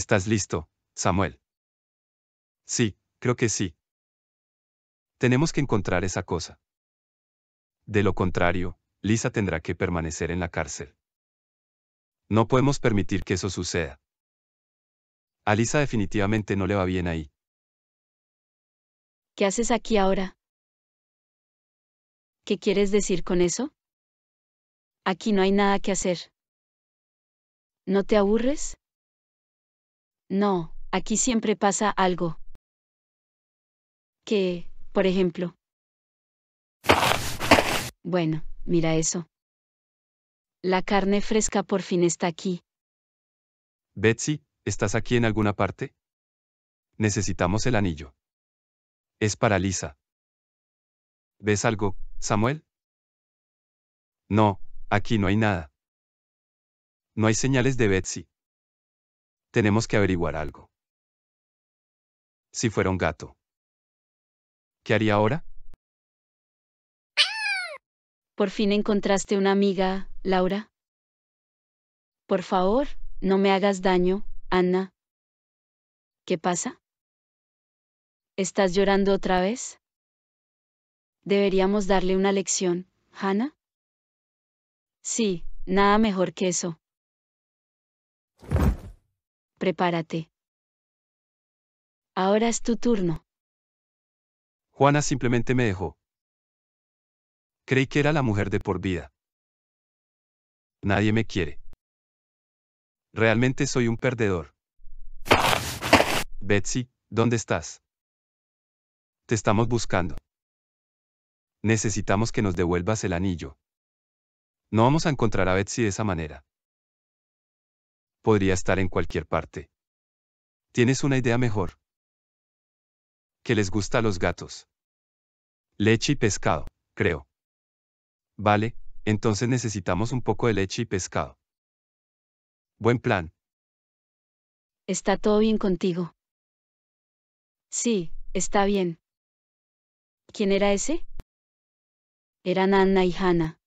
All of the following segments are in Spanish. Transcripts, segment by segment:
¿Estás listo, Samuel? Sí, creo que sí. Tenemos que encontrar esa cosa. De lo contrario, Lisa tendrá que permanecer en la cárcel. No podemos permitir que eso suceda. A Lisa definitivamente no le va bien ahí. ¿Qué haces aquí ahora? ¿Qué quieres decir con eso? Aquí no hay nada que hacer. ¿No te aburres? No, aquí siempre pasa algo. Que, por ejemplo. Bueno, mira eso. La carne fresca por fin está aquí. Betsy, ¿estás aquí en alguna parte? Necesitamos el anillo. Es para Lisa. ¿Ves algo, Samuel? No, aquí no hay nada. No hay señales de Betsy. Tenemos que averiguar algo. Si fuera un gato. ¿Qué haría ahora? ¿Por fin encontraste una amiga, Laura? Por favor, no me hagas daño, Ana. ¿Qué pasa? ¿Estás llorando otra vez? Deberíamos darle una lección, Hannah. Sí, nada mejor que eso prepárate. Ahora es tu turno. Juana simplemente me dejó. Creí que era la mujer de por vida. Nadie me quiere. Realmente soy un perdedor. Betsy, ¿dónde estás? Te estamos buscando. Necesitamos que nos devuelvas el anillo. No vamos a encontrar a Betsy de esa manera podría estar en cualquier parte. ¿Tienes una idea mejor? Que les gusta a los gatos. Leche y pescado, creo. Vale, entonces necesitamos un poco de leche y pescado. Buen plan. ¿Está todo bien contigo? Sí, está bien. ¿Quién era ese? Eran Anna y Hannah.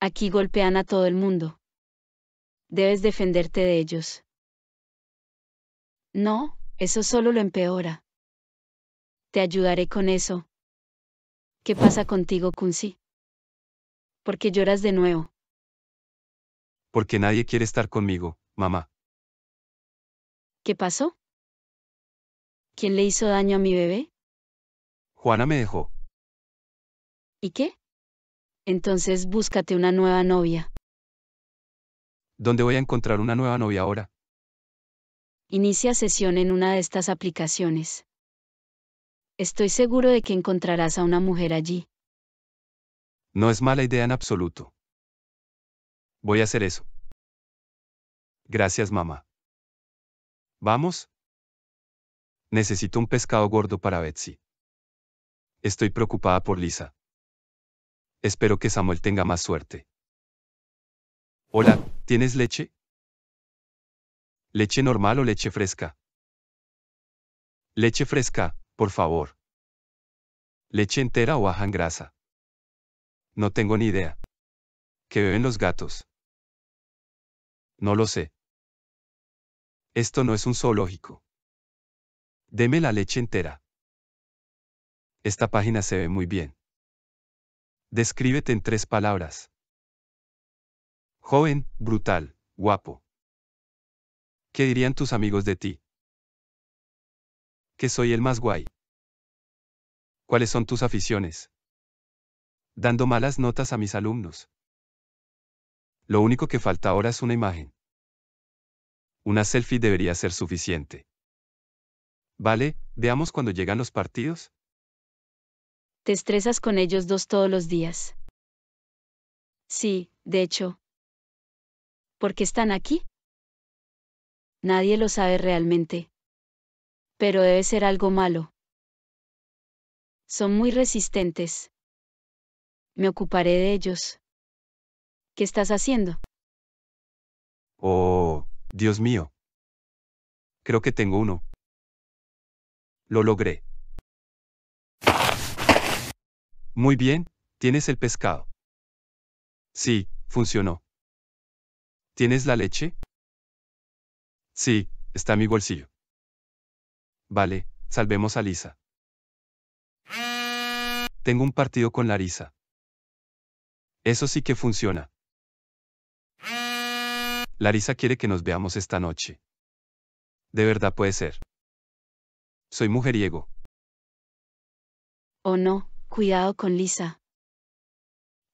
Aquí golpean a todo el mundo debes defenderte de ellos. No, eso solo lo empeora. Te ayudaré con eso. ¿Qué pasa contigo, Kunsi? ¿Por qué lloras de nuevo? Porque nadie quiere estar conmigo, mamá. ¿Qué pasó? ¿Quién le hizo daño a mi bebé? Juana me dejó. ¿Y qué? Entonces búscate una nueva novia. ¿Dónde voy a encontrar una nueva novia ahora? Inicia sesión en una de estas aplicaciones. Estoy seguro de que encontrarás a una mujer allí. No es mala idea en absoluto. Voy a hacer eso. Gracias, mamá. ¿Vamos? Necesito un pescado gordo para Betsy. Estoy preocupada por Lisa. Espero que Samuel tenga más suerte. Hola, ¿Tienes leche? ¿Leche normal o leche fresca? Leche fresca, por favor. ¿Leche entera o baja en grasa? No tengo ni idea. ¿Qué beben los gatos? No lo sé. Esto no es un zoológico. Deme la leche entera. Esta página se ve muy bien. Descríbete en tres palabras. Joven, brutal, guapo. ¿Qué dirían tus amigos de ti? Que soy el más guay. ¿Cuáles son tus aficiones? Dando malas notas a mis alumnos. Lo único que falta ahora es una imagen. Una selfie debería ser suficiente. Vale, veamos cuando llegan los partidos. Te estresas con ellos dos todos los días. Sí, de hecho, ¿Por qué están aquí? Nadie lo sabe realmente. Pero debe ser algo malo. Son muy resistentes. Me ocuparé de ellos. ¿Qué estás haciendo? Oh, Dios mío. Creo que tengo uno. Lo logré. Muy bien, tienes el pescado. Sí, funcionó. ¿Tienes la leche? Sí, está en mi bolsillo. Vale, salvemos a Lisa. Tengo un partido con Larisa. Eso sí que funciona. Larisa quiere que nos veamos esta noche. De verdad puede ser. Soy mujeriego. Oh no, cuidado con Lisa.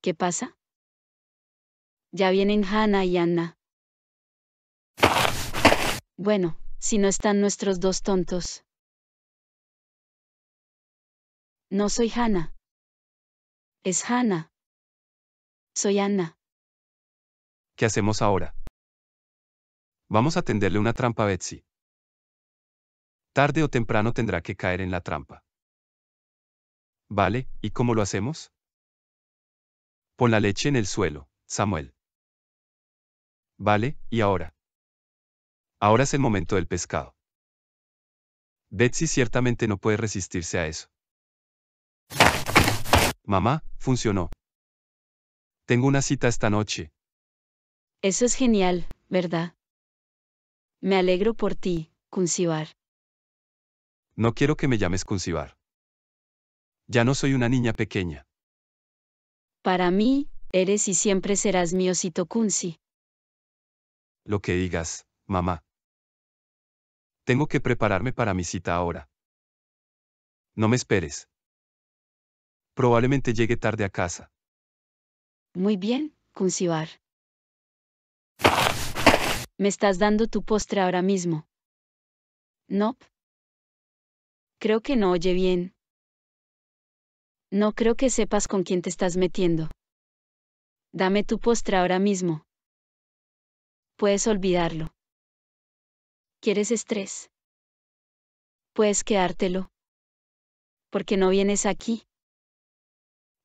¿Qué pasa? Ya vienen Hannah y Anna. Bueno, si no están nuestros dos tontos. No soy Hannah. Es Hannah. Soy Anna. ¿Qué hacemos ahora? Vamos a tenderle una trampa a Betsy. Tarde o temprano tendrá que caer en la trampa. Vale, ¿y cómo lo hacemos? Pon la leche en el suelo, Samuel. Vale, ¿y ahora? Ahora es el momento del pescado. Betsy ciertamente no puede resistirse a eso. Mamá, funcionó. Tengo una cita esta noche. Eso es genial, ¿verdad? Me alegro por ti, Kuncibar. No quiero que me llames Kuncibar. Ya no soy una niña pequeña. Para mí, eres y siempre serás mi osito lo que digas, mamá. Tengo que prepararme para mi cita ahora. No me esperes. Probablemente llegue tarde a casa. Muy bien, Kuncibar. ¿Me estás dando tu postre ahora mismo? No. Creo que no oye bien. No creo que sepas con quién te estás metiendo. Dame tu postre ahora mismo. Puedes olvidarlo. ¿Quieres estrés? Puedes quedártelo. ¿Por qué no vienes aquí?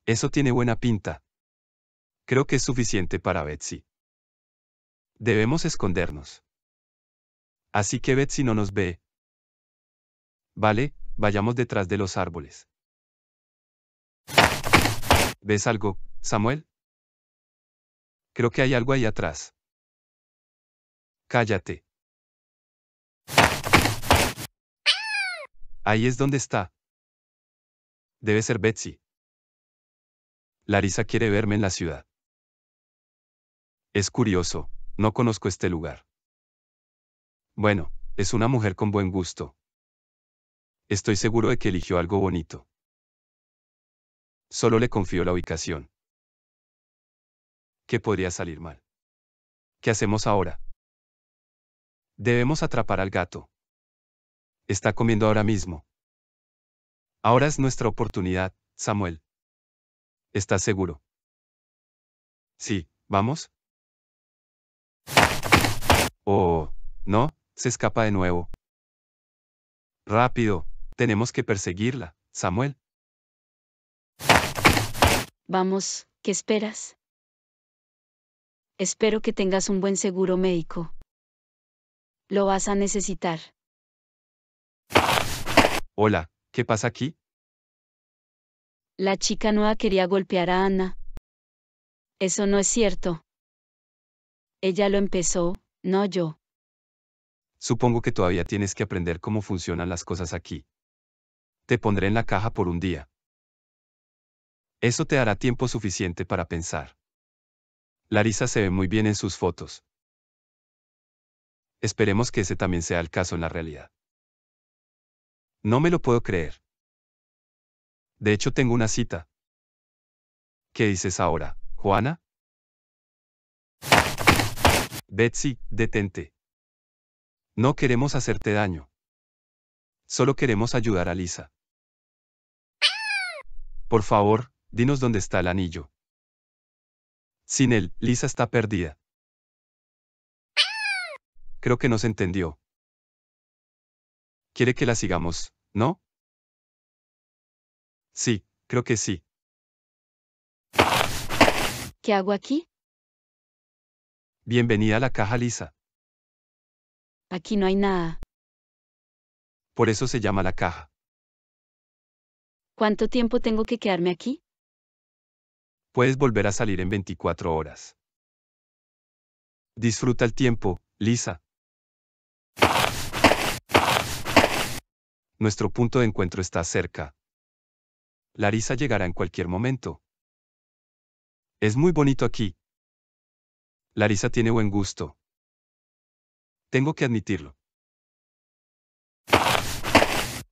Eso tiene buena pinta. Creo que es suficiente para Betsy. Debemos escondernos. Así que Betsy no nos ve. Vale, vayamos detrás de los árboles. ¿Ves algo, Samuel? Creo que hay algo ahí atrás. Cállate. Ahí es donde está. Debe ser Betsy. Larisa quiere verme en la ciudad. Es curioso, no conozco este lugar. Bueno, es una mujer con buen gusto. Estoy seguro de que eligió algo bonito. Solo le confío la ubicación. ¿Qué podría salir mal? ¿Qué hacemos ahora? Debemos atrapar al gato. Está comiendo ahora mismo. Ahora es nuestra oportunidad, Samuel. ¿Estás seguro? Sí, vamos. Oh, no, se escapa de nuevo. Rápido, tenemos que perseguirla, Samuel. Vamos, ¿qué esperas? Espero que tengas un buen seguro médico. Lo vas a necesitar. Hola, ¿qué pasa aquí? La chica nueva quería golpear a Ana. Eso no es cierto. Ella lo empezó, no yo. Supongo que todavía tienes que aprender cómo funcionan las cosas aquí. Te pondré en la caja por un día. Eso te hará tiempo suficiente para pensar. Larisa se ve muy bien en sus fotos. Esperemos que ese también sea el caso en la realidad. No me lo puedo creer. De hecho, tengo una cita. ¿Qué dices ahora, Juana? Betsy, detente. No queremos hacerte daño. Solo queremos ayudar a Lisa. Por favor, dinos dónde está el anillo. Sin él, Lisa está perdida. Creo que nos entendió. ¿Quiere que la sigamos, no? Sí, creo que sí. ¿Qué hago aquí? Bienvenida a la caja lisa. Aquí no hay nada. Por eso se llama la caja. ¿Cuánto tiempo tengo que quedarme aquí? Puedes volver a salir en 24 horas. Disfruta el tiempo, Lisa. Nuestro punto de encuentro está cerca. Larisa llegará en cualquier momento. Es muy bonito aquí. Larisa tiene buen gusto. Tengo que admitirlo.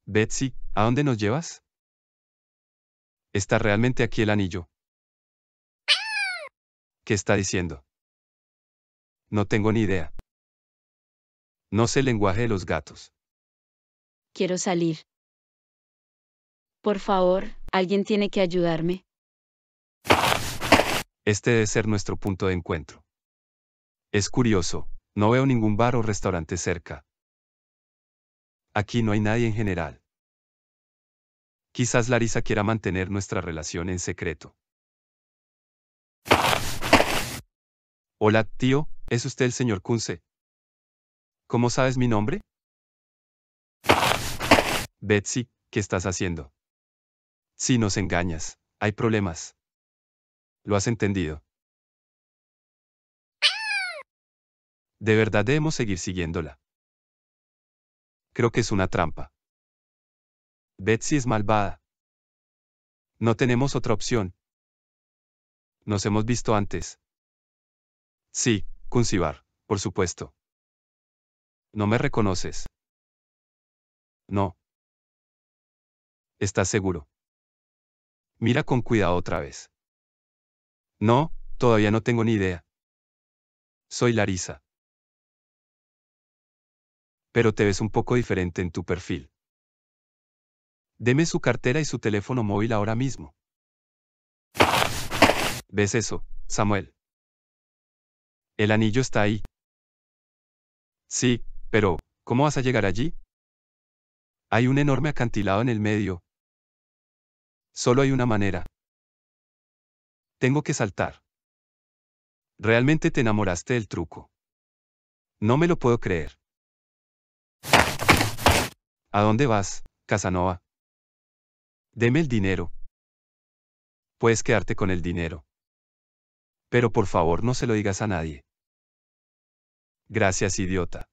Betsy, ¿a dónde nos llevas? ¿Está realmente aquí el anillo? ¿Qué está diciendo? No tengo ni idea. No sé el lenguaje de los gatos. Quiero salir. Por favor, alguien tiene que ayudarme. Este debe ser nuestro punto de encuentro. Es curioso, no veo ningún bar o restaurante cerca. Aquí no hay nadie en general. Quizás Larisa quiera mantener nuestra relación en secreto. Hola, tío, ¿es usted el señor Kunze? ¿Cómo sabes mi nombre? Betsy, ¿qué estás haciendo? Si nos engañas, hay problemas. ¿Lo has entendido? ¿De verdad debemos seguir siguiéndola? Creo que es una trampa. Betsy es malvada. No tenemos otra opción. Nos hemos visto antes. Sí, Cuncibar, por supuesto. No me reconoces. No, ¿Estás seguro? Mira con cuidado otra vez. No, todavía no tengo ni idea. Soy Larisa. Pero te ves un poco diferente en tu perfil. Deme su cartera y su teléfono móvil ahora mismo. ¿Ves eso, Samuel? El anillo está ahí. Sí, pero, ¿cómo vas a llegar allí? Hay un enorme acantilado en el medio, Solo hay una manera. Tengo que saltar. Realmente te enamoraste del truco. No me lo puedo creer. ¿A dónde vas, Casanova? Deme el dinero. Puedes quedarte con el dinero. Pero por favor no se lo digas a nadie. Gracias, idiota.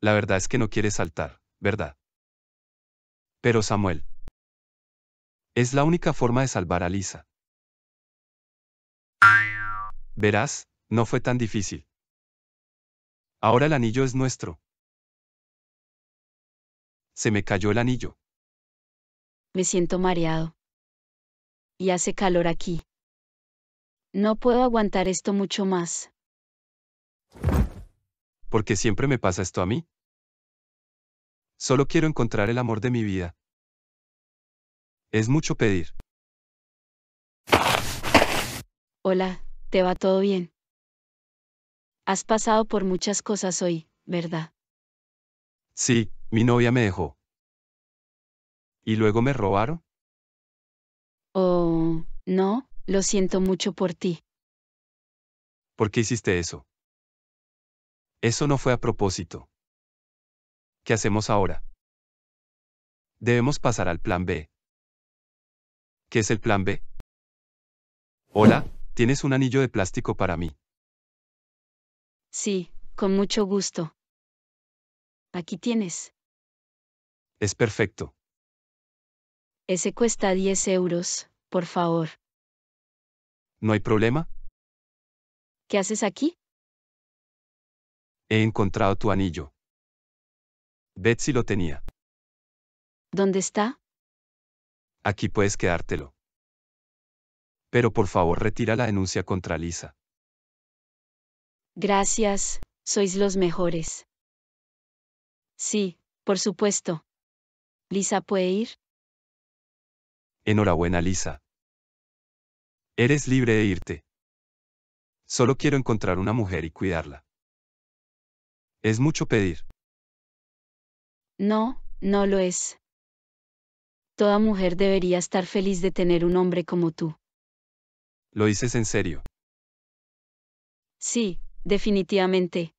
La verdad es que no quieres saltar, ¿verdad? Pero Samuel, es la única forma de salvar a Lisa. Verás, no fue tan difícil. Ahora el anillo es nuestro. Se me cayó el anillo. Me siento mareado. Y hace calor aquí. No puedo aguantar esto mucho más. ¿Por qué siempre me pasa esto a mí? Solo quiero encontrar el amor de mi vida. Es mucho pedir. Hola, ¿te va todo bien? Has pasado por muchas cosas hoy, ¿verdad? Sí, mi novia me dejó. ¿Y luego me robaron? Oh, no, lo siento mucho por ti. ¿Por qué hiciste eso? Eso no fue a propósito. ¿Qué hacemos ahora? Debemos pasar al plan B. ¿Qué es el plan B? Hola, ¿tienes un anillo de plástico para mí? Sí, con mucho gusto. Aquí tienes. Es perfecto. Ese cuesta 10 euros, por favor. ¿No hay problema? ¿Qué haces aquí? He encontrado tu anillo. Betsy lo tenía. ¿Dónde está? Aquí puedes quedártelo. Pero por favor retira la denuncia contra Lisa. Gracias, sois los mejores. Sí, por supuesto. ¿Lisa puede ir? Enhorabuena, Lisa. Eres libre de irte. Solo quiero encontrar una mujer y cuidarla. Es mucho pedir. No, no lo es. Toda mujer debería estar feliz de tener un hombre como tú. ¿Lo dices en serio? Sí, definitivamente.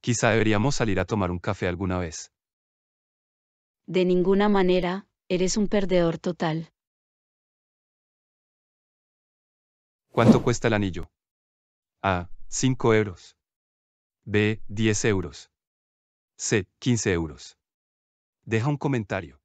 Quizá deberíamos salir a tomar un café alguna vez. De ninguna manera, eres un perdedor total. ¿Cuánto cuesta el anillo? A. 5 euros. B. 10 euros. C. 15 euros. Deja un comentario.